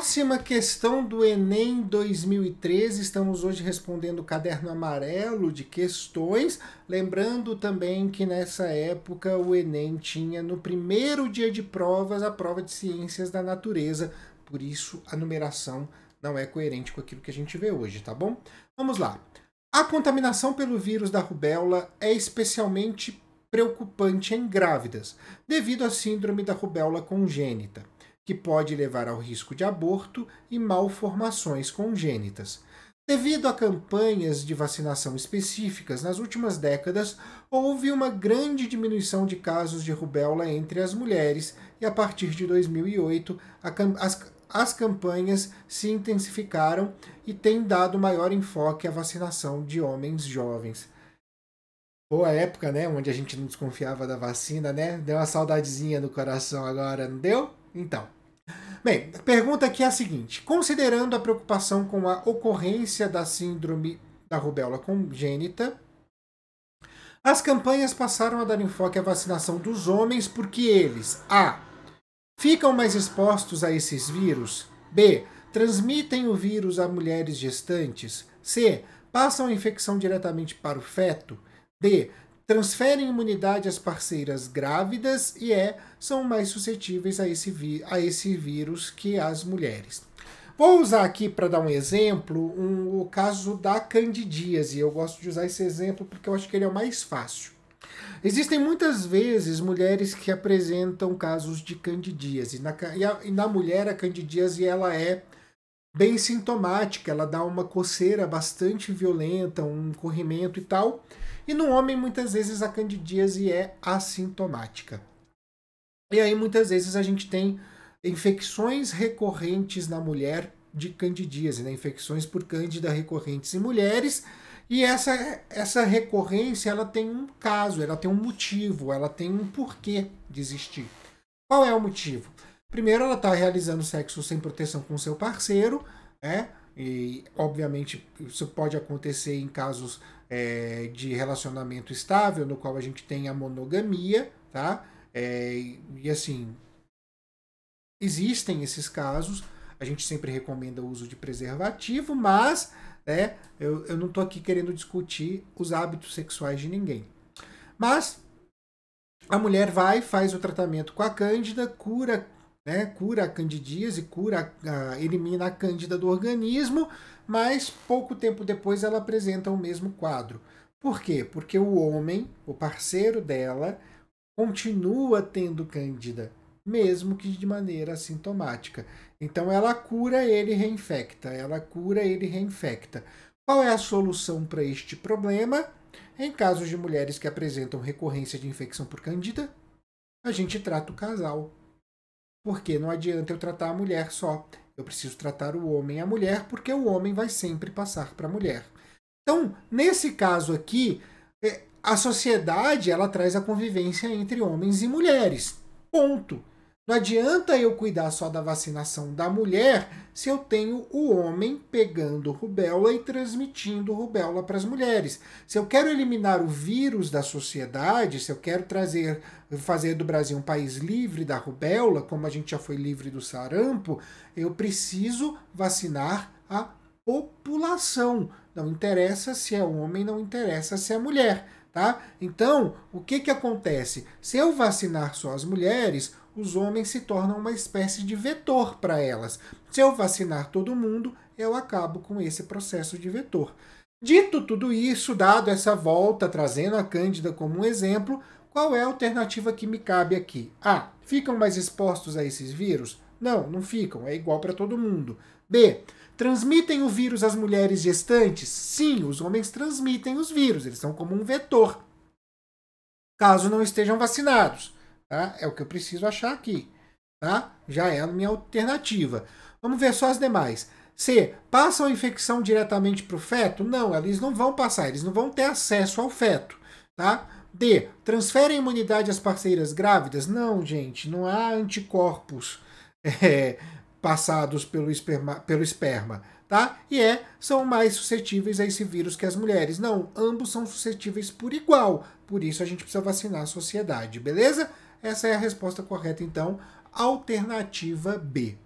Próxima questão do Enem 2013. Estamos hoje respondendo o caderno amarelo de questões. Lembrando também que nessa época o Enem tinha no primeiro dia de provas a prova de ciências da natureza, por isso a numeração não é coerente com aquilo que a gente vê hoje, tá bom? Vamos lá. A contaminação pelo vírus da rubéola é especialmente preocupante em grávidas, devido à síndrome da rubéola congênita que pode levar ao risco de aborto e malformações congênitas. Devido a campanhas de vacinação específicas nas últimas décadas, houve uma grande diminuição de casos de rubéola entre as mulheres e, a partir de 2008, as, as campanhas se intensificaram e têm dado maior enfoque à vacinação de homens jovens. Boa época, né? Onde a gente não desconfiava da vacina, né? Deu uma saudadezinha no coração agora, não deu? Então. Bem, a pergunta aqui é a seguinte: considerando a preocupação com a ocorrência da síndrome da rubéola congênita, as campanhas passaram a dar enfoque à vacinação dos homens porque eles a ficam mais expostos a esses vírus, b transmitem o vírus a mulheres gestantes, c passam a infecção diretamente para o feto, d transferem imunidade às parceiras grávidas e é, são mais suscetíveis a esse, a esse vírus que as mulheres. Vou usar aqui para dar um exemplo um, o caso da candidíase. Eu gosto de usar esse exemplo porque eu acho que ele é o mais fácil. Existem muitas vezes mulheres que apresentam casos de candidíase. Na, e, a, e na mulher, a candidíase ela é bem sintomática, ela dá uma coceira bastante violenta, um corrimento e tal. E no homem, muitas vezes, a candidíase é assintomática. E aí, muitas vezes, a gente tem infecções recorrentes na mulher de candidíase, né? infecções por cândida recorrentes em mulheres. E essa, essa recorrência ela tem um caso, ela tem um motivo, ela tem um porquê de existir. Qual é o motivo? Primeiro, ela está realizando sexo sem proteção com seu parceiro, né? E, obviamente, isso pode acontecer em casos é, de relacionamento estável, no qual a gente tem a monogamia, tá? É, e, assim, existem esses casos. A gente sempre recomenda o uso de preservativo, mas né, eu, eu não estou aqui querendo discutir os hábitos sexuais de ninguém. Mas a mulher vai, faz o tratamento com a Cândida, cura né? Cura a candidíase, cura, a, a, elimina a cândida do organismo, mas pouco tempo depois ela apresenta o mesmo quadro. Por quê? Porque o homem, o parceiro dela, continua tendo cândida, mesmo que de maneira assintomática. Então ela cura, ele reinfecta, ela cura, ele reinfecta. Qual é a solução para este problema? Em casos de mulheres que apresentam recorrência de infecção por candida, a gente trata o casal porque não adianta eu tratar a mulher só. Eu preciso tratar o homem e a mulher, porque o homem vai sempre passar para a mulher. Então, nesse caso aqui, é, a sociedade ela traz a convivência entre homens e mulheres. Ponto. Não adianta eu cuidar só da vacinação da mulher se eu tenho o homem pegando rubéola e transmitindo rubéola para as mulheres. Se eu quero eliminar o vírus da sociedade, se eu quero trazer fazer do Brasil um país livre da rubéola, como a gente já foi livre do sarampo, eu preciso vacinar a população. Não interessa se é homem, não interessa se é mulher, tá? Então, o que que acontece? Se eu vacinar só as mulheres, os homens se tornam uma espécie de vetor para elas. Se eu vacinar todo mundo, eu acabo com esse processo de vetor. Dito tudo isso, dado essa volta, trazendo a Cândida como um exemplo, qual é a alternativa que me cabe aqui? A. Ficam mais expostos a esses vírus? Não, não ficam, é igual para todo mundo. B. Transmitem o vírus às mulheres gestantes? Sim, os homens transmitem os vírus, eles são como um vetor, caso não estejam vacinados. Tá? É o que eu preciso achar aqui. Tá? Já é a minha alternativa. Vamos ver só as demais. C. Passam a infecção diretamente para o feto? Não, eles não vão passar, eles não vão ter acesso ao feto. Tá? D. Transferem imunidade às parceiras grávidas? Não, gente, não há anticorpos é, passados pelo esperma, pelo esperma. Tá? E é, são mais suscetíveis a esse vírus que as mulheres. Não, ambos são suscetíveis por igual. Por isso a gente precisa vacinar a sociedade, beleza? Essa é a resposta correta, então, alternativa B.